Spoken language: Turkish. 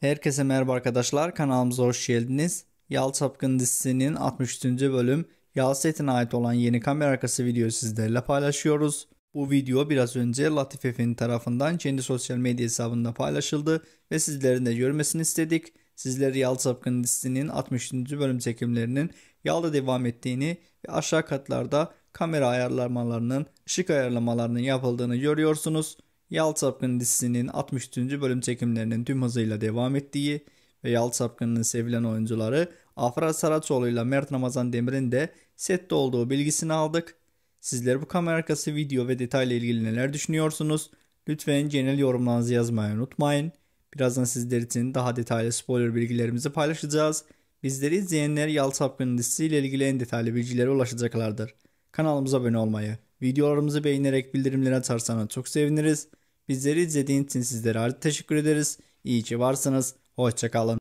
Herkese merhaba arkadaşlar kanalımıza hoş geldiniz. Yal Çapkın dizisinin 63. bölüm Yal setine ait olan yeni kamera arkası video sizlerle paylaşıyoruz. Bu video biraz önce Latif Efe'nin tarafından kendi sosyal medya hesabında paylaşıldı ve sizlerin de görmesini istedik. Sizler Yal Çapkın dizisinin 63. bölüm çekimlerinin Yal'da devam ettiğini ve aşağı katlarda kamera ayarlamalarının, ışık ayarlamalarının yapıldığını görüyorsunuz. Yalçı Sapkın dizisinin 63. bölüm çekimlerinin tüm hızıyla devam ettiği ve Yalçı Sapkın'ın sevilen oyuncuları Afra Saraçoğlu ile Mert Ramazan Demir'in de sette olduğu bilgisini aldık. Sizler bu kamera arkası video ve detayla ilgili neler düşünüyorsunuz? Lütfen genel yorumlarınızı yazmayı unutmayın. Birazdan sizler için daha detaylı spoiler bilgilerimizi paylaşacağız. Bizleri izleyenler Yalçı Sapkın'ın dizisiyle ilgili en detaylı bilgilere ulaşacaklardır. Kanalımıza abone olmayı, Videolarımızı beğenerek bildirimleri atarsanız çok seviniriz. Bizleri izlediğiniz için sizlere ayrıca teşekkür ederiz. İyi ki varsınız. Hoşçakalın.